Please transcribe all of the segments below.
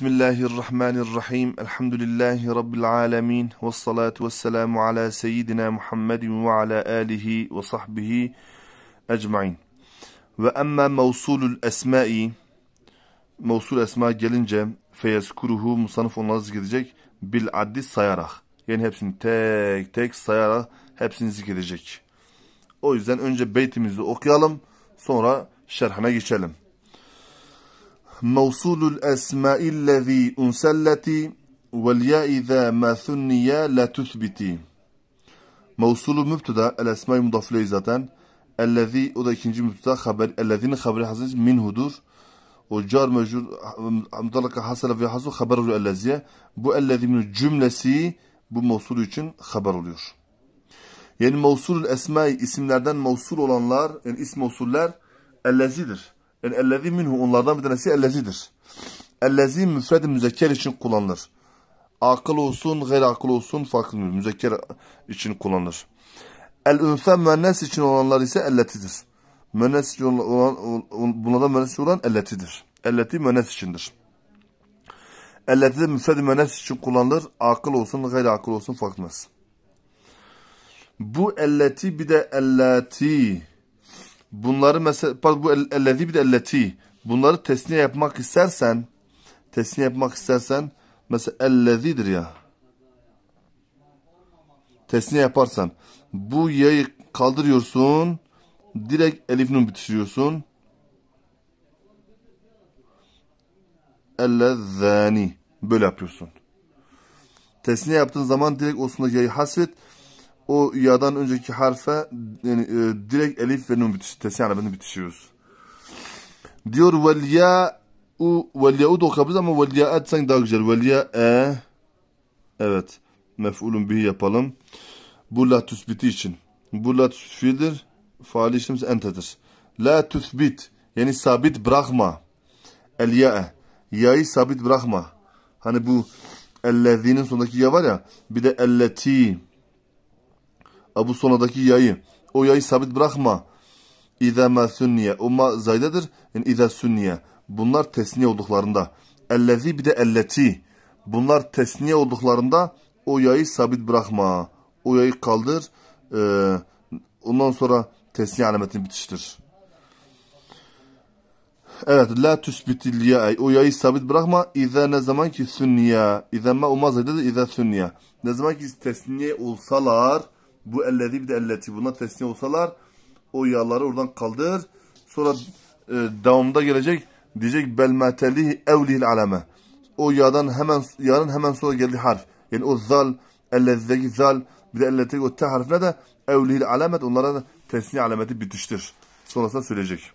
Bismillahirrahmanirrahim. Elhamdülillahi Rabbil alemin. Ve salatu ve selamu ala seyyidina Muhammedin ve ala alihi ve sahbihi ecmain. Ve emma mevsulul esmai. Mevsul esma gelince feyezkuruhu musanıf onları zikredecek. Bil addi sayarak. Yani hepsini tek tek sayarak hepsini zikredecek. O yüzden önce beytimizi okuyalım. Sonra şerhine geçelim. موصول الأسماء الذي أنسلت والياء إذا ما ثنيا لا تثبتي موصول مبتدا الأسماء مضاف إليه zaten الذي o da ikinci mübteda haber الذين haberi hazır minhudur o car mecrur mutlaka hasale ve hasu haber oluyor elleziye. Bu ellezinin cümlesi bu mevsul için haber oluyor. Yani mevsul esma isimlerden mevsul olanlar yani ism mevsuller ellezidir. Yani ellezi minhu onlardan bir tanesi ellezidir. Ellezi müfred müzekker için kullanılır. Akıl olsun, gayr akıl olsun farklı müzekker için kullanılır. El-ünfe müennes için olanlar ise elletidir. Müennes için olan, bunlardan müennes olan elletidir. Elleti müennes içindir. Elleti de müfred müennes için kullanılır. Akıl olsun, gayr akıl olsun farklı etmez. Bu elleti bir de elleti bunları mesela bu ellezi bir elleti bunları tesniye yapmak istersen tesniye yapmak istersen mesela ellezidir ya tesniye yaparsan bu yayı kaldırıyorsun direkt elif nun bitiriyorsun ellezani böyle yapıyorsun tesniye yaptığın zaman direkt o sundaki yayı hasret o ya'dan önceki harfe yani, e, direkt elif ve nun bitişi, tesi arabını bitişiyoruz. Diyor vel ya u vel ya'u da okuyabiliriz ama vel ya'at sanki daha güzel. Vel ya e evet mef'ulun bihi yapalım. Bu la tüsbiti için. Bu la tüsbit fiildir. Faali işlemimiz entedir. La tüsbit yani sabit bırakma. El ya'e ya'yı sabit bırakma. Hani bu ellezinin sondaki ya var ya bir de elleti bu sonadaki yayı. O yayı sabit bırakma. İza ma sünniye. Umma zaydedir. Yani İza sünniye. Bunlar tesniye olduklarında. Ellezi bir de elleti. Bunlar tesniye olduklarında o yayı sabit bırakma. O yayı kaldır. Ee, ondan sonra tesniye alametini bitiştir. Evet. La tüsbitil ya'y. O yayı sabit bırakma. İza ne zaman ki sünniye. İza ma umma zaydedir. İza sünniye. Ne zaman ki tesniye olsalar bu elledi bir de elleti. buna tesniye olsalar o yağları oradan kaldır. Sonra e, devamında gelecek diyecek belmeteli evlihil aleme. O yağdan hemen yağın hemen sonra geldi harf. Yani o zal ellezdeki zal bir de ellezdeki o te harfine de evlihil alamet onlara da tesniye alameti bitiştir. Sonrasında söyleyecek.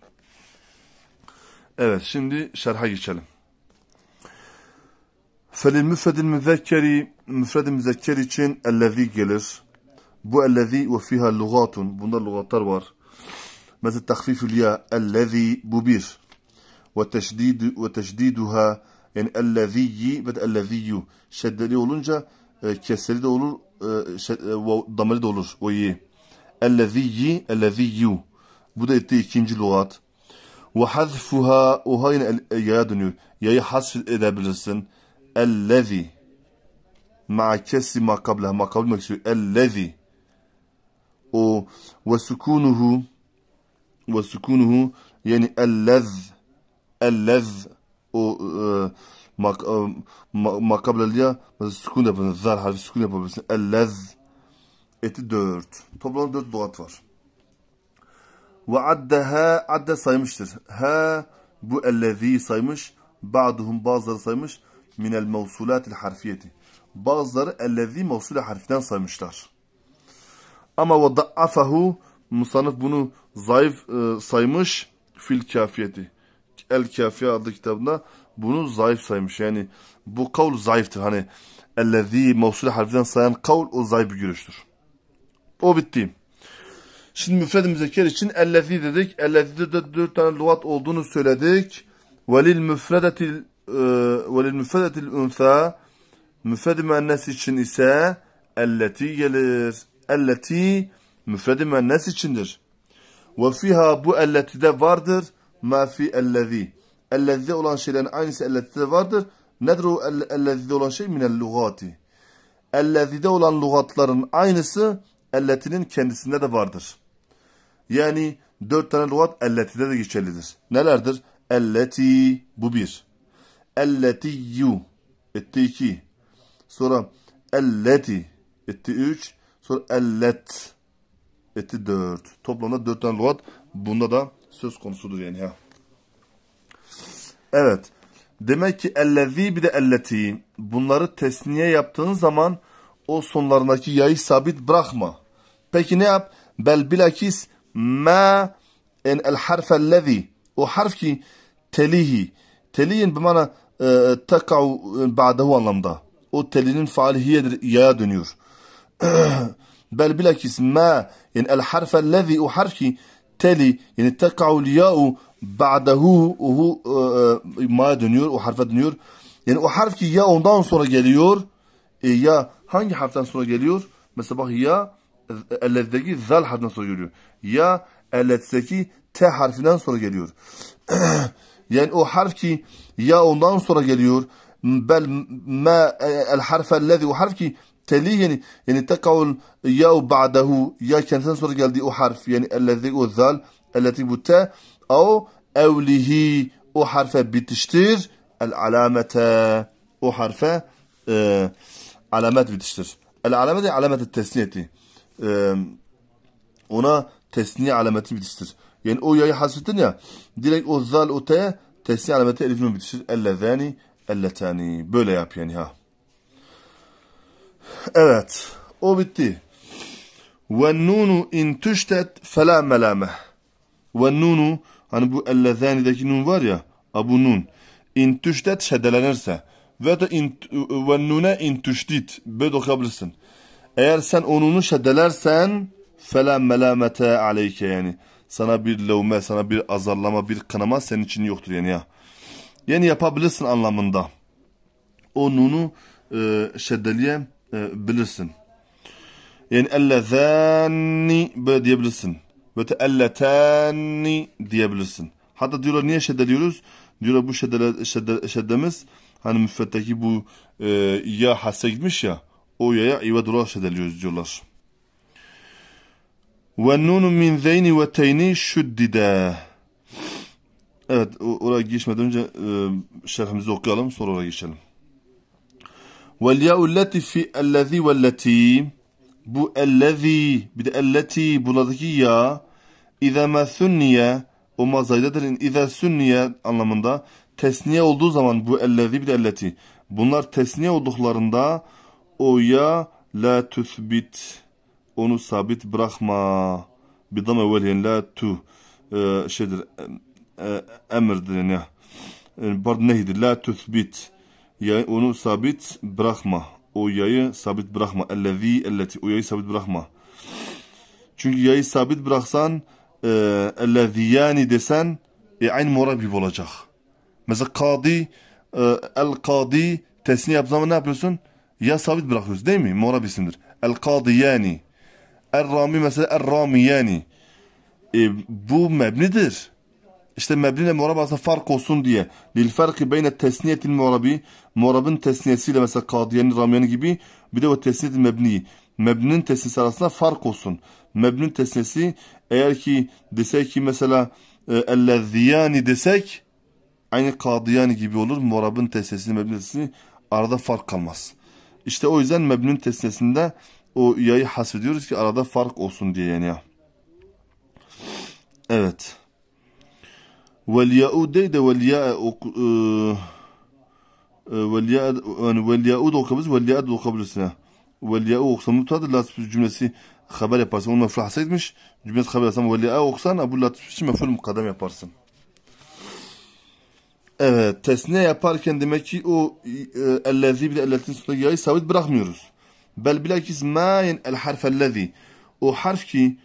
Evet şimdi şerha geçelim. Felil müfredil müzekkeri müfredi müzekker için ellezi gelir. بو الذي وفيها اللغات بنا اللغات تروار مثل تخفيف الياء الذي ببير وتشديد وتشديدها yani elleziyi ve elleziyu şeddeli olunca e, keseli de olur e, şed, e, dameli de olur o yi elleziyi elleziyu bu da etti ikinci lügat ve hazfuha oha yine yaya dönüyor yayı hasf edebilirsin ellezi ma kesi ma kabla ma kabul meksiyü ellezi o ve sukunuhu ve sukunuhu yani ellez ellez o e, mak, e, makableliye sukun yapabilirsin. zar harfi sukun yapabilirsin. Ellez eti dört. Toplam dört doğat var. Ve addeha adde saymıştır. Ha bu ellezi saymış. Ba'duhum bazıları saymış. Minel mevsulatil harfiyeti. Bazıları ellezi mevsule harften saymışlar. Ama ve da'afahu musanif bunu zayıf e, saymış fil kafiyeti. El kafiye adlı kitabında bunu zayıf saymış. Yani bu kavl zayıftır. Hani ellezî mevsul harfiden sayan kavl o zayıf bir görüştür. O bitti. Şimdi müfred müzekker için ellezî dedik. Ellezî'de de dört tane lugat olduğunu söyledik. Velil müfredetil e, velil müfredetil unsa müfred müennes için ise elleti gelir elleti müfredi müennes içindir. Ve fiha bu de vardır ma fi ellezi. Ellezide olan şeylerin aynısı elletide vardır. Nedir o ellezide olan şey? Minel lugati. de olan lugatların aynısı elletinin kendisinde de vardır. Yani dört tane lugat elletide de geçerlidir. Nelerdir? Elleti bu bir. Elletiyu etti iki. Sonra elleti etti üç. Sonra ellet eti dört. Toplamda dört tane lügat bunda da söz konusudur yani. ya Evet. Demek ki ellevi bir de elleti. Bunları tesniye yaptığın zaman o sonlarındaki yayı sabit bırakma. Peki ne yap? Bel bilakis ma en el harfellezi. O harf ki telihi. Telihin bir mana e, tekau e, ba'dehu anlamda. O telinin faalihiyedir, yaya dönüyor. بل yani ما يعني الحرف الذي harfi teli, yani تقع الياء بعده وهو ma dönüyor o harfe dönüyor. Yani o harf ki ya ondan sonra geliyor e, ya hangi harften sonra geliyor? Mesela bak ya e, ellezdeki zal harfinden sonra geliyor. Ya ellezdeki t harfinden sonra geliyor. yani o harf ki ya ondan sonra geliyor. Bel ma e, el harfe lezi o harf ki teli yani yani tekavul ya ba'dahu ya kendisinden sonra geldi o harf yani ellezi o zal elleti buta, te o evlihi o harfe bitiştir el alamete o harfe e, alamet bitiştir. El alameti alameti tesniyeti. E, ona tesniye alameti bitiştir. Yani o yayı hasretin ya direkt o zal o te tesniye alameti elifini bitiştir. Ellezani elletani böyle yap yani ha. Evet. O bitti. Ve nunu in tüştet fela melame. Ve nunu hani bu ellezânideki nun var ya Abu Nun. İn tüştet şeddelenirse ve de in, ve nune in tüştit böyle okuyabilirsin. Eğer sen onunu şeddelersen fela melamete aleyke yani. Sana bir levme, sana bir azarlama, bir kınama senin için yoktur yani ya. Yani yapabilirsin anlamında. O nunu e, şeddeliye e, bilirsin. Yani ellezani böyle diyebilirsin. Ve elletani diyebilirsin. Hatta diyorlar niye şedde diyoruz? Diyorlar bu şedde, şedde, şeddemiz hani müfretteki bu e, ya hasse gitmiş ya o yaya ivad olarak şeddeliyoruz diyorlar. Ve nunu min zeyni ve teyni şüddide. Evet oraya geçmeden önce e, şerhimizi okuyalım sonra oraya geçelim. Vel التي fi ellezî velleti bu ellezî bir de elleti buradaki ya ize me sünniye o mazaydadır ize sünniye anlamında tesniye olduğu zaman bu ellezî bir de elleti bunlar tesniye olduklarında o ya la tüthbit onu sabit bırakma bidam evvelyen la tu e, şeydir e, e, emirdir yani pardon neydi la tüthbit Yay, onu sabit bırakma. O yayı sabit bırakma. Ellezî elleti. O yayı sabit bırakma. Çünkü yayı sabit bıraksan e, yani desen e, ayn morabib olacak. Mesela kadi e, el kadi tesni yap zaman ne yapıyorsun? Ya sabit bırakıyorsun değil mi? Morab isimdir. El kadiyani. El rami mesela el yani, E, bu mebnidir işte mebni ile arasında fark olsun diye lil farkı beyne tesniyetil muarabi muarabın tesniyesiyle mesela kadiyeni ramyani gibi bir de o tesniyetil mebni mebninin tesniyesi arasında fark olsun. Mebninin tesniyesi eğer ki desek ki mesela e, elleziyani desek aynı kadiyani gibi olur. Muarabın tesniyesini mebninin tesniyesini arada fark kalmaz. İşte o yüzden mebninin tesniyesinde o yayı hasfediyoruz ki arada fark olsun diye yani ya. Evet. Velyaud değil de velya velya e, e, yani velyaud okabız velyaud okabilirsine. Velyaud oksam mutadır latif cümlesi haber yaparsın. Onu mefruh hasayetmiş. Cümlesi haber yapsan velyaud oksan bu latif için meful mukaddem yaparsın. Evet, tesniye yaparken demek ki o e, ellezî bir elletin sonuna yayı sabit bırakmıyoruz. Bel bilakis mâyen el harf ellezî. O harf ki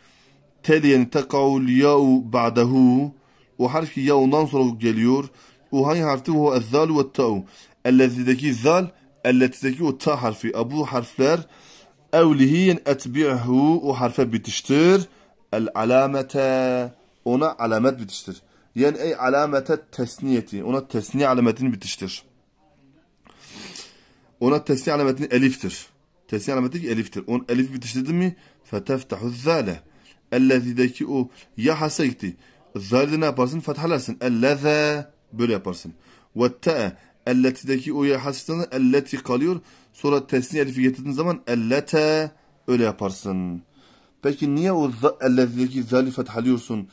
tel yani tekavul yahu ba'dahu o harfi ya ondan sonra geliyor. O hangi harftir? O ezzal ve ta'u. Ellezideki zal, elletideki o ta harfi. E, bu harfler evlihiyen etbi'hu o harfe bitiştir. El alamete ona alamet bitiştir. Yani ey alamete tesniyeti ona tesni alametini bitiştir. Ona tesni alametini eliftir. Tesni alameti eliftir. On elif bitiştirdi mi? Feteftahu zâle. Ellezideki o ya haseydi. Zalde ne yaparsın? Fethalarsın. Elleze böyle yaparsın. Ve te'e elletideki uya hasretlerine elleti kalıyor. Sonra tesni elifi getirdiğin zaman ellete öyle yaparsın. Peki niye o elletideki zali fethalıyorsun?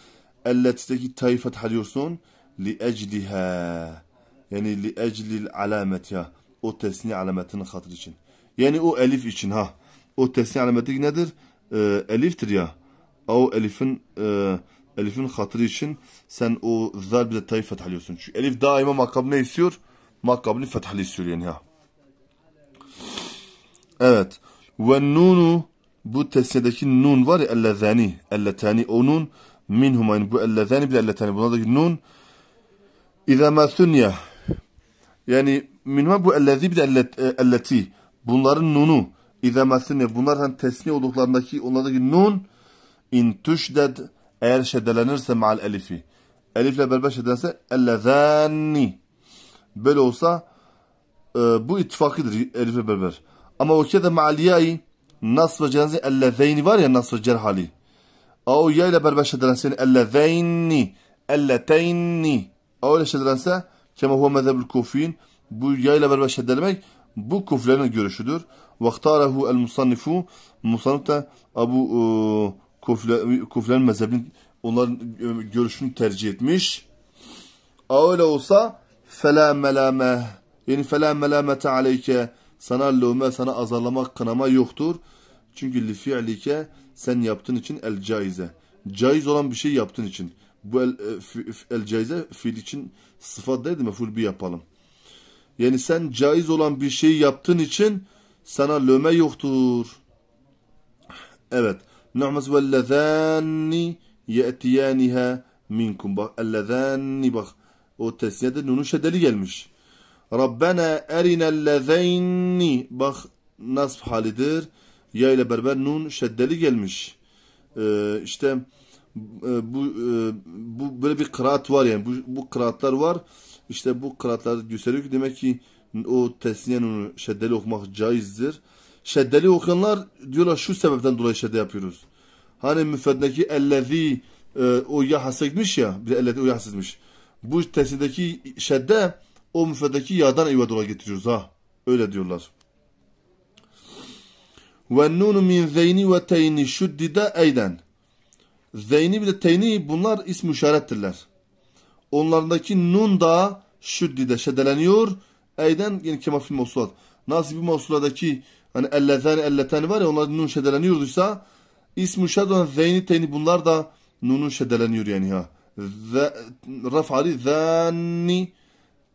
Elletideki ta'yı fethalıyorsun? Li ecliha. Yani li eclil alamet ya. O tesni alametinin hatır için. Yani o elif için ha. O tesni alameti nedir? E, eliftir ya. O elifin e, Elif'in hatırı için sen o zal bile tayı fethaliyorsun. Çünkü Elif daima makam ne istiyor? Makamını fethali istiyor yani ha. Evet. Ve nunu bu tesniyedeki nun var ya ellezani. Elletani o nun minhumayn bu ellezani bile elletani. Bunlardaki nun İza ma yani minhuma bu ellezi bir de e, elleti bunların nunu İza ma sünye bunlar hani tesni olduklarındaki onlardaki nun in tüşded eğer şeddelenirse ma'al elifi. Elifle beraber şeddelenirse ellezâni. Böyle olsa e, bu ittifakıdır elifle beraber. Ama o kez ma'al yâi nas ve cenzi ellezeyni var ya nas ve cerhali. O ya ile beraber şeddelense ellezeyni, elleteyni. O ile şeddelense kema huve mezhebül kufin. Bu ya ile beraber şeddelemek bu kuflerin görüşüdür. Vaktarehu el musannifu. Musannif de Abu e, Kufiler, Kufiler mezhebinin onların e, görüşünü tercih etmiş. A öyle olsa fela melame yani fela melamete aleyke sana lüme sana azarlamak kınama yoktur. Çünkü li fi'like sen yaptığın için el caize. Caiz olan bir şey yaptığın için. Bu el, e, el caize fiil için sıfat değil mi? Full bir yapalım. Yani sen caiz olan bir şey yaptığın için sana lüme yoktur. Evet. Nu'maz ve lezânni ye'tiyâniha minkum. Bak ellezânni bak. O tesniyede nunun şeddeli gelmiş. Rabbena erinel lezeyni. Bak nasb halidir. Ya ile beraber nun şeddeli gelmiş. Ee, işte e, bu e, bu böyle bir kıraat var yani. Bu, bu kıraatlar var. İşte bu kıraatlar gösteriyor ki demek ki o tesniye nunu şeddeli okumak caizdir şeddeli okuyanlar diyorlar şu sebepten dolayı şedde yapıyoruz. Hani müfreddeki ellezî e, o ya hasa ya. Bir de ellezî şey o ya hasa Bu tesildeki şedde o müfreddeki yadan ivad olarak getiriyoruz ha. Öyle diyorlar. Ve nunu min zeyni ve teyni şuddide eyden. Zeyni bir de teyni bunlar ismi işarettirler. Onlarındaki nun da şüddide şeddeleniyor. Eyden yani kema film mevsulat. Nasıl bir mevsuladaki hani ellezani elletani var ya onlar nun şedeleniyorsa ismu şedon zeyni teyni bunlar da nunun şedeleniyor yani ha. Raf'ali zanni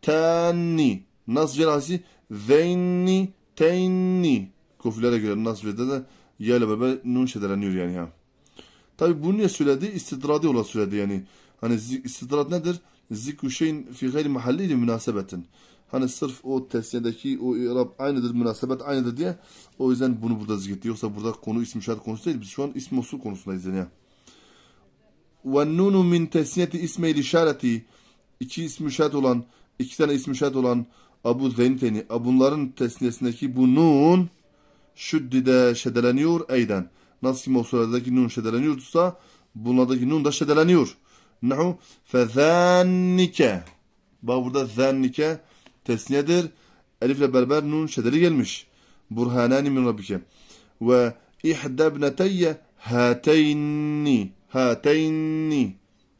tanni nasıl cerahisi zeyni teyni kufilere göre nasıl de ya ile beraber nun şedeleniyor yani ha. Tabi bunu niye söyledi? İstidradi olarak söyledi yani. Hani istidrat nedir? Zikru şeyin fi gayri mahalli ile münasebetin. Hani sırf o tesniyedeki o irab aynıdır, münasebet aynıdır diye o yüzden bunu burada zikretti. Yoksa burada konu isim şart konusu değil. Biz şu an ism usul konusundayız yani. وَالنُّنُ مِنْ تَسْنِيَةِ اِسْمَ الْاِشَارَةِ İki ismi şart olan, iki tane ismi şart olan Abu Zeyniteni, bunların tesniyesindeki bu nun şüddide şedeleniyor eyden. Nasıl ki Mosula'daki nun şedeleniyorsa bunlardaki nun da şedeleniyor. Nahu fezannike. Bak burada zannike tesniyedir. Elifle Berber nun şeddeli gelmiş. Burhanani min rabbike. Ve ihde bneteyye hateyni. Hateyni.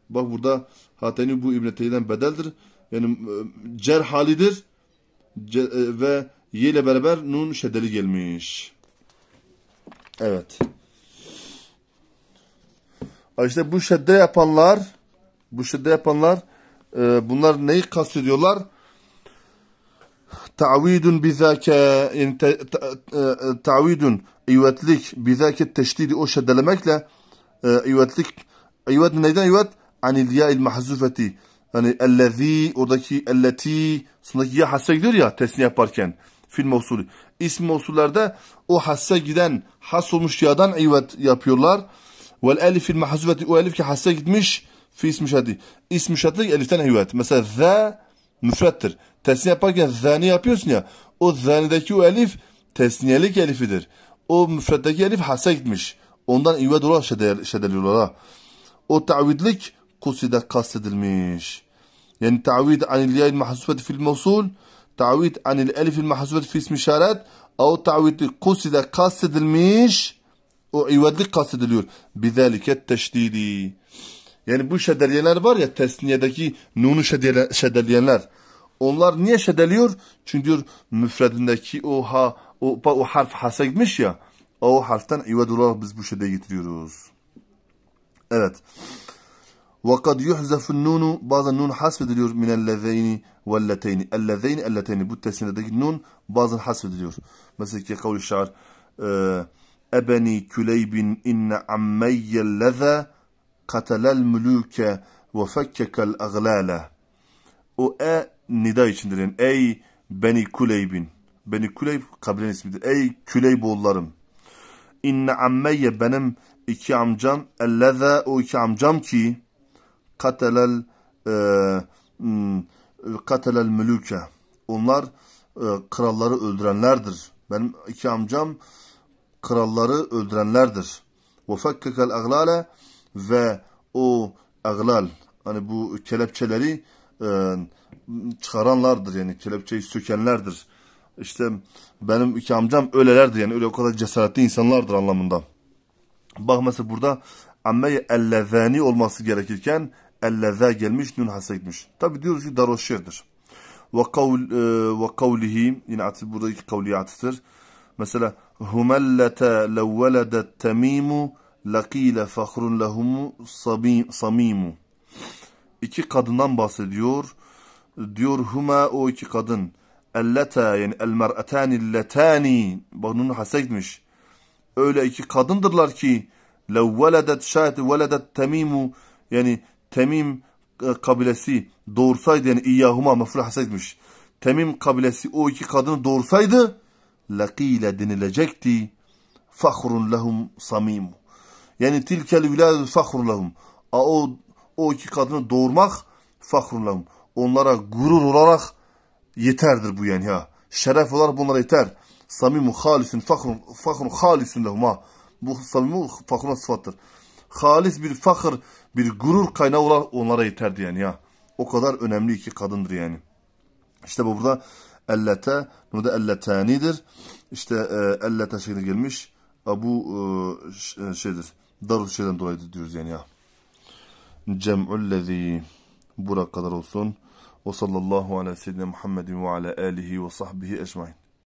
Bak burada hateyni bu ibneteyden bedeldir. Yani e, cer halidir. Ce, e, ve ye ile beraber nun şeddeli gelmiş. Evet. İşte bu şedde yapanlar bu şedde yapanlar e, bunlar neyi kastediyorlar? Ta'vidun bizake yani te, ta, e, e ta'vidun ivetlik bizake teşdidi o şeddelemekle e, ivetlik ivet neyden ivet? Anil ya'il mahzufeti yani ellezî oradaki elleti sondaki ya hasse gidiyor ya tesni yaparken fil mevsulü. İsm mevsullerde o hasse giden has olmuş ya'dan ivet yapıyorlar. Vel elifil mahzufeti o elif ki hasse gitmiş fi ismi şadi. ismi şadi eliften ivet. Mesela ze müfrettir. Tesniye yaparken zani yapıyorsun ya. O zanideki o elif tesniyelik elifidir. O müfretteki elif hasa gitmiş. Ondan ive dolar şedeliyorlar ha. O tavidlik kuside kastedilmiş. Yani tavid anil yayil mahsusbeti fil mevsul. Tavid anil elifil mahsusbeti fil ismi işaret. O tavidlik kuside kastedilmiş. O ivedlik kastediliyor. Bizalike teşdidi. Yani bu şedeliyeler var ya tesniyedeki nunu şedeleyenler. Onlar niye şedeliyor? Çünkü diyor müfredindeki o ha o, o harf hasa gitmiş ya. O harften ivad olarak biz bu şede getiriyoruz. Evet. وَقَدْ يُحْزَفُ النُّونُ Bazen nun hasfediliyor مِنَ الَّذَيْنِ وَالَّتَيْنِ اَلَّذَيْنِ اَلَّتَيْنِ Bu tesniyedeki nun bazen hasfediliyor. Mesela ki kavli şair e, اَبَنِي كُلَيْبٍ اِنَّ عَمَّيَّ اللَّذَا katalel mülüke ve fekkekel O e nida içindir. Yani, ey Beni Kuleyb'in. Beni Kuleyb kabilen ismidir. Ey Küleyboğullarım. İnne ammeyye benim iki amcam elleze o iki amcam ki katelel e, katelel mülüke. Onlar e, kralları öldürenlerdir. Benim iki amcam kralları öldürenlerdir. Ve fekkekel aglale ve o aglal hani bu kelepçeleri e, çıkaranlardır yani kelepçeyi sökenlerdir. İşte benim iki amcam öylelerdi yani öyle o kadar cesaretli insanlardır anlamında. Bak mesela burada amme ellezani olması gerekirken elleze gelmiş nun hasa gitmiş. Tabi diyoruz ki daroş şerdir. Ve, kavl, e, ve kavlihi yine atıf buradaki kavliye atıftır. Mesela humellete levveledet temimu لَقِيلَ فَخْرٌ لَهُمُ صَمِيمُ İki kadından bahsediyor. Diyor huma o iki kadın. Elleta yani el mer'atani letani. Bunun hasekmiş. Öyle iki kadındırlar ki لَوْ وَلَدَتْ شَاتِ وَلَدَتْ تَمِيمُ Yani Temim e, kabilesi doğursaydı yani İyyahuma meful hasetmiş. Temim kabilesi o iki kadını doğursaydı lakile denilecekti. Fahrun lehum samim. Yani tilkel viladet fahrun lehum. O, o iki kadını doğurmak fahrun lehum. Onlara gurur olarak yeterdir bu yani ya. Şeref olarak bunlara yeter. Samimu halisun fahrun, fahrun halisun lehum Bu samimu fahruna sıfattır. Halis bir fakir, bir gurur kaynağı olarak onlara yeterdi yani ya. O kadar önemli iki kadındır yani. İşte bu burada ellete, burada da elletanidir. İşte e, ellete şeklinde gelmiş. Bu e, e, şeydir. Darul şeyden dolayı diyoruz yani ya. Cem'ullezî Burak kadar olsun. Ve sallallahu aleyhi ve seyyidine Muhammedin ve ala alihi ve sahbihi ecmain.